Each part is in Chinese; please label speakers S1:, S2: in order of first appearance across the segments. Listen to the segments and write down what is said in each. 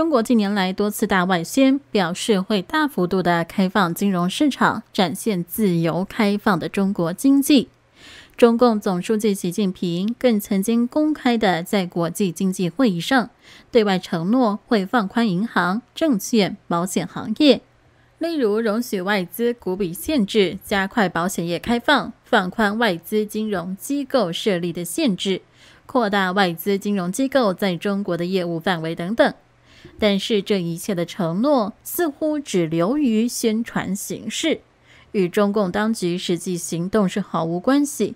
S1: 中国近年来多次大外宣，表示会大幅度的开放金融市场，展现自由开放的中国经济。中共总书记习近平更曾经公开的在国际经济会议上对外承诺，会放宽银行、证券、保险行业，例如容许外资股比限制，加快保险业开放，放宽外资金融机构设立的限制，扩大外资金融机构在中国的业务范围等等。但是这一切的承诺似乎只流于宣传形式，与中共当局实际行动是毫无关系。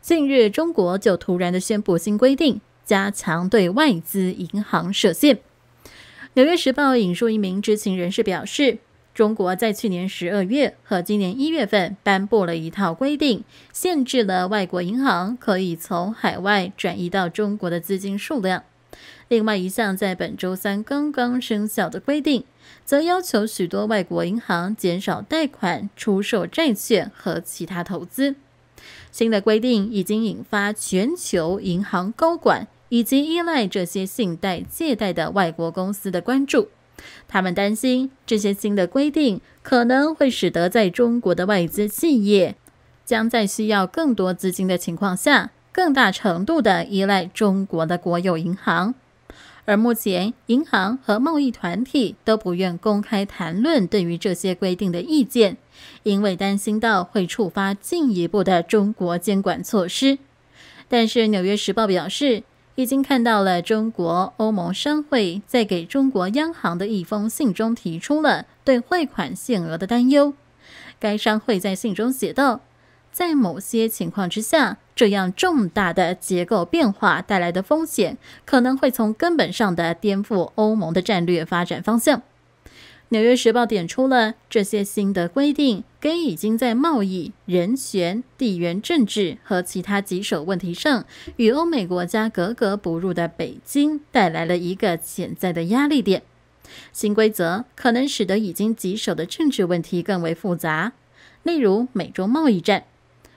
S1: 近日，中国就突然的宣布新规定，加强对外资银行设限。《纽约时报》引述一名知情人士表示，中国在去年十二月和今年一月份颁布了一套规定，限制了外国银行可以从海外转移到中国的资金数量。另外一项在本周三刚刚生效的规定，则要求许多外国银行减少贷款、出售债券和其他投资。新的规定已经引发全球银行高管以及依赖这些信贷借贷的外国公司的关注。他们担心这些新的规定可能会使得在中国的外资企业将在需要更多资金的情况下，更大程度的依赖中国的国有银行。而目前，银行和贸易团体都不愿公开谈论对于这些规定的意见，因为担心到会触发进一步的中国监管措施。但是，《纽约时报》表示，已经看到了中国欧盟商会在给中国央行的一封信中提出了对汇款限额的担忧。该商会在信中写道，在某些情况之下。这样重大的结构变化带来的风险，可能会从根本上的颠覆欧盟的战略发展方向。《纽约时报》点出了这些新的规定，给已经在贸易、人权、地缘政治和其他棘手问题上与欧美国家格格不入的北京带来了一个潜在的压力点。新规则可能使得已经棘手的政治问题更为复杂，例如美中贸易战。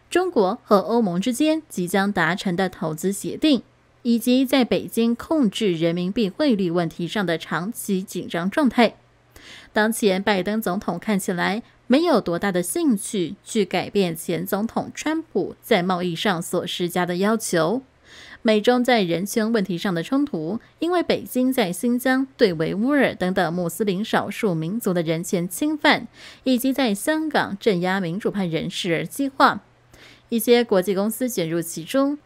S1: 中国和欧盟之间即将达成的投资协定，以及在北京控制人民币汇率问题上的长期紧张状态，当前拜登总统看起来没有多大的兴趣去改变前总统川普在贸易上所施加的要求。美中在人权问题上的冲突，因为北京在新疆对维吾尔等等穆斯林少数民族的人权侵犯，以及在香港镇压民主派人士而激化。一些国际公司卷入其中，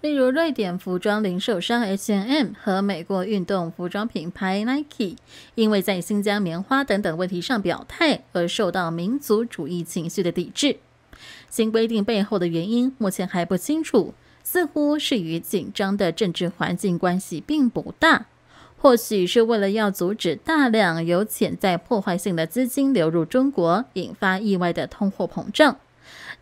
S1: 例如瑞典服装零售商 H&M 和美国运动服装品牌 Nike，因为在新疆棉花等等问题上表态而受到民族主义情绪的抵制。新规定背后的原因目前还不清楚，似乎是与紧张的政治环境关系并不大，或许是为了要阻止大量有潜在破坏性的资金流入中国，引发意外的通货膨胀。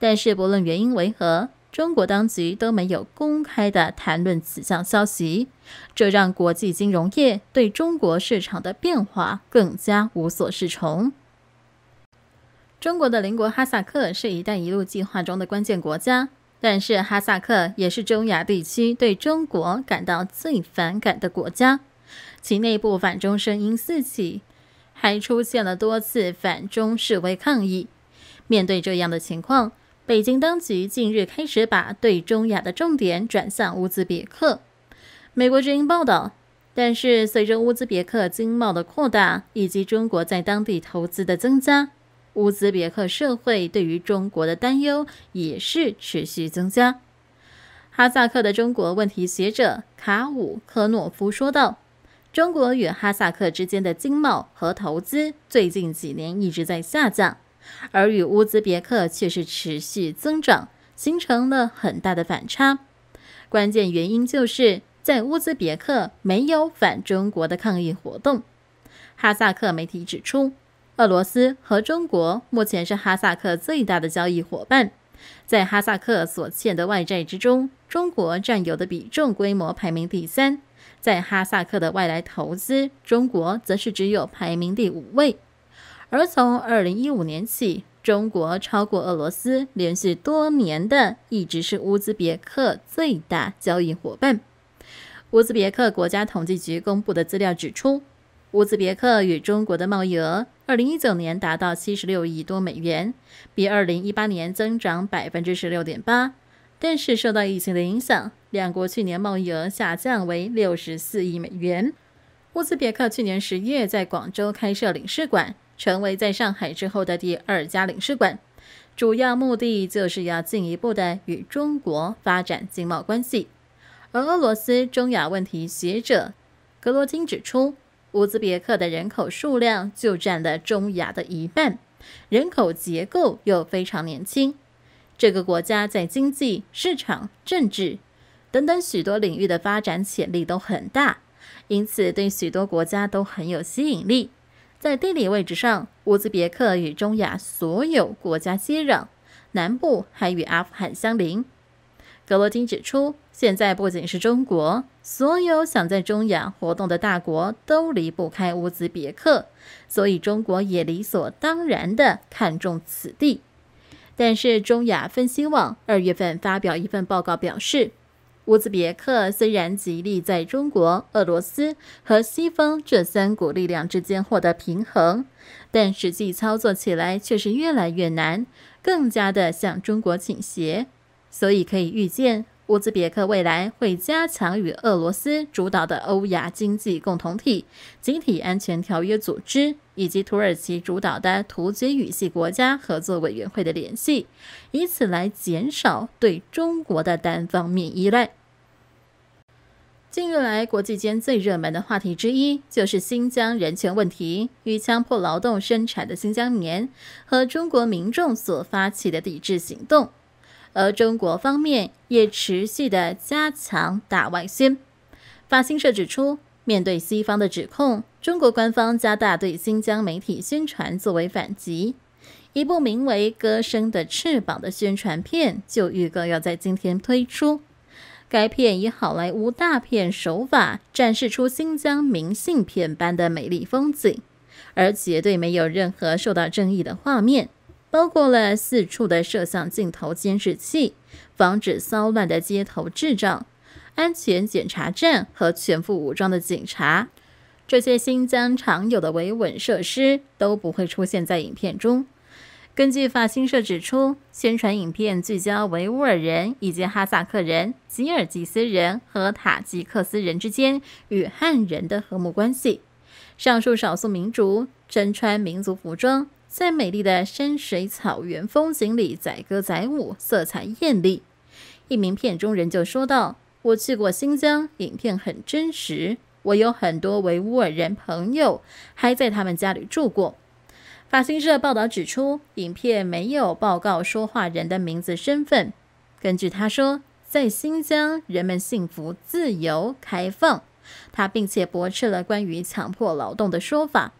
S1: 但是，不论原因为何，中国当局都没有公开的谈论此项消息，这让国际金融业对中国市场的变化更加无所适从。中国的邻国哈萨克是一带一路计划中的关键国家，但是哈萨克也是中亚地区对中国感到最反感的国家，其内部反中声音四起，还出现了多次反中示威抗议。面对这样的情况，北京当局近日开始把对中亚的重点转向乌兹别克。美国之音报道，但是随着乌兹别克经贸的扩大以及中国在当地投资的增加，乌兹别克社会对于中国的担忧也是持续增加。哈萨克的中国问题学者卡武科诺夫说道：“中国与哈萨克之间的经贸和投资最近几年一直在下降。”而与乌兹别克却是持续增长，形成了很大的反差。关键原因就是，在乌兹别克没有反中国的抗议活动。哈萨克媒体指出，俄罗斯和中国目前是哈萨克最大的交易伙伴。在哈萨克所欠的外债之中，中国占有的比重规模排名第三。在哈萨克的外来投资，中国则是只有排名第五位。而从二零一五年起，中国超过俄罗斯，连续多年的一直是乌兹别克最大交易伙伴。乌兹别克国家统计局公布的资料指出，乌兹别克与中国的贸易额二零一九年达到七十六亿多美元，比二零一八年增长百分之十六点八。但是受到疫情的影响，两国去年贸易额下降为六十四亿美元。乌兹别克去年十月在广州开设领事馆。成为在上海之后的第二家领事馆，主要目的就是要进一步的与中国发展经贸关系。而俄罗斯中亚问题学者格罗金指出，乌兹别克的人口数量就占了中亚的一半，人口结构又非常年轻，这个国家在经济、市场、政治等等许多领域的发展潜力都很大，因此对许多国家都很有吸引力。在地理位置上，乌兹别克与中亚所有国家接壤，南部还与阿富汗相邻。格罗金指出，现在不仅是中国，所有想在中亚活动的大国都离不开乌兹别克，所以中国也理所当然的看重此地。但是，中亚分析网二月份发表一份报告表示。乌兹别克虽然极力在中国、俄罗斯和西方这三股力量之间获得平衡，但实际操作起来却是越来越难，更加的向中国倾斜。所以可以预见，乌兹别克未来会加强与俄罗斯主导的欧亚经济共同体、集体安全条约组织以及土耳其主导的突厥语系国家合作委员会的联系，以此来减少对中国的单方面依赖。近日来，国际间最热门的话题之一就是新疆人权问题与强迫劳动生产的新疆棉，和中国民众所发起的抵制行动。而中国方面也持续的加强打外宣。法新社指出，面对西方的指控，中国官方加大对新疆媒体宣传作为反击。一部名为《歌声的翅膀》的宣传片就预告要在今天推出。该片以好莱坞大片手法展示出新疆明信片般的美丽风景，而绝对没有任何受到争议的画面，包括了四处的摄像镜头监视器、防止骚乱的街头智障、安全检查站和全副武装的警察，这些新疆常有的维稳设施都不会出现在影片中。根据法新社指出，宣传影片聚焦维吾尔人以及哈萨克人、吉尔吉斯人和塔吉克斯人之间与汉人的和睦关系。上述少数民族身穿民族服装，在美丽的山水草原风景里载歌载舞，色彩艳丽。一名片中人就说道：“我去过新疆，影片很真实。我有很多维吾尔人朋友，还在他们家里住过。”法新社报道指出，影片没有报告说话人的名字、身份。根据他说，在新疆，人们幸福、自由、开放。他并且驳斥了关于强迫劳动的说法。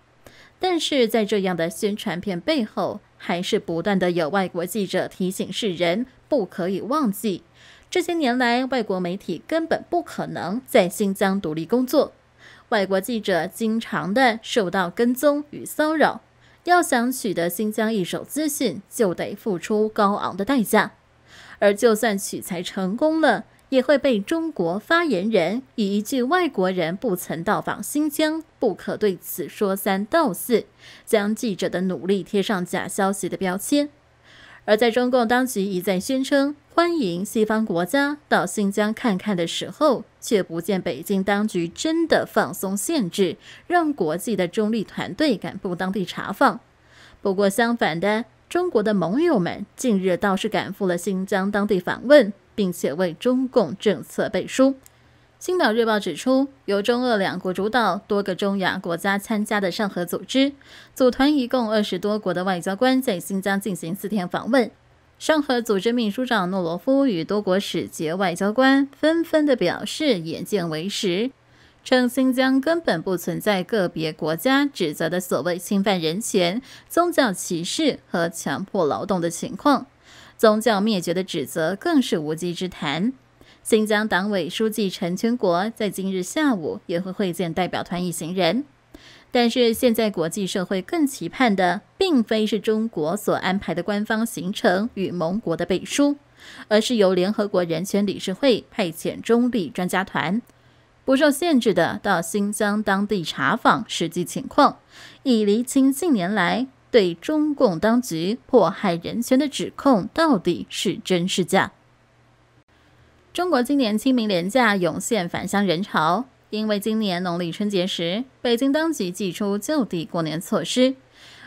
S1: 但是在这样的宣传片背后，还是不断的有外国记者提醒世人，不可以忘记，这些年来，外国媒体根本不可能在新疆独立工作，外国记者经常的受到跟踪与骚扰。要想取得新疆一手资讯，就得付出高昂的代价。而就算取材成功了，也会被中国发言人以一句“外国人不曾到访新疆，不可对此说三道四”，将记者的努力贴上假消息的标签。而在中共当局一再宣称欢迎西方国家到新疆看看的时候，却不见北京当局真的放松限制，让国际的中立团队赶赴当地查访。不过相反的，中国的盟友们近日倒是赶赴了新疆当地访问，并且为中共政策背书。《青岛日报》指出，由中俄两国主导、多个中亚国家参加的上合组织组团，一共二十多国的外交官在新疆进行四天访问。上合组织秘书长诺罗夫与多国使节、外交官纷纷的表示：“眼见为实”，称新疆根本不存在个别国家指责的所谓侵犯人权、宗教歧视和强迫劳动的情况，宗教灭绝的指责更是无稽之谈。新疆党委书记陈全国在今日下午也会会见代表团一行人。但是现在，国际社会更期盼的，并非是中国所安排的官方行程与盟国的背书，而是由联合国人权理事会派遣中立专家团，不受限制的到新疆当地查访实际情况，以厘清近年来对中共当局迫害人权的指控到底是真是假。中国今年清明廉假涌现返乡人潮。因为今年农历春节时，北京当局祭出就地过年措施。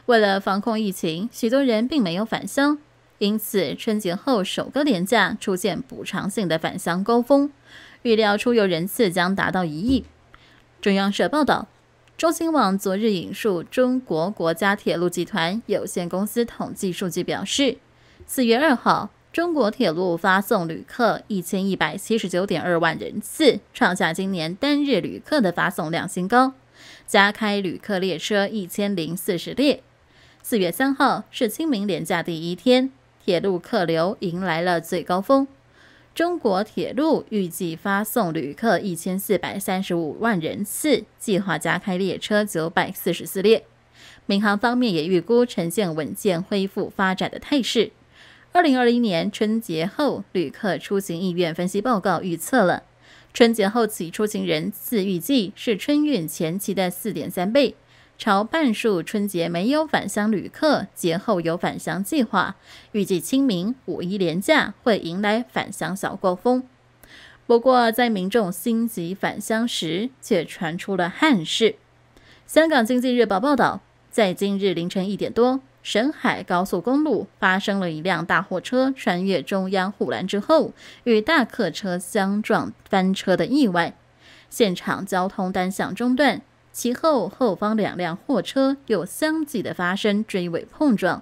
S1: 为了防控疫情，许多人并没有返乡，因此春节后首个年假出现补偿性的返乡高峰，预料出游人次将达到一亿。中央社报道，中新网昨日引述中国国家铁路集团有限公司统计数据表示，四月二号。中国铁路发送旅客一千一百七十九点二万人次，创下今年单日旅客的发送量新高，加开旅客列车一千零四十列。四月三号是清明连假第一天，铁路客流迎来了最高峰。中国铁路预计发送旅客一千四百三十五万人次，计划加开列车九百四十四列。民航方面也预估呈现稳健恢复发展的态势。二零二一年春节后旅客出行意愿分析报告预测了，春节后起出行人次预计是春运前期的四点三倍，超半数春节没有返乡旅客，节后有返乡计划，预计清明、五一连假会迎来返乡小高峰。不过，在民众心急返乡时，却传出了憾事。香港经济日报报道，在今日凌晨一点多。沈海高速公路发生了一辆大货车穿越中央护栏之后与大客车相撞翻车的意外，现场交通单向中断。其后后方两辆货车又相继的发生追尾碰撞。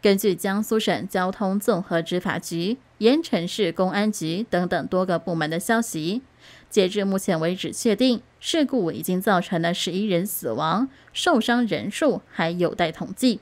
S1: 根据江苏省交通综合执法局、盐城市公安局等等多个部门的消息，截至目前为止，确定事故已经造成了十一人死亡，受伤人数还有待统计。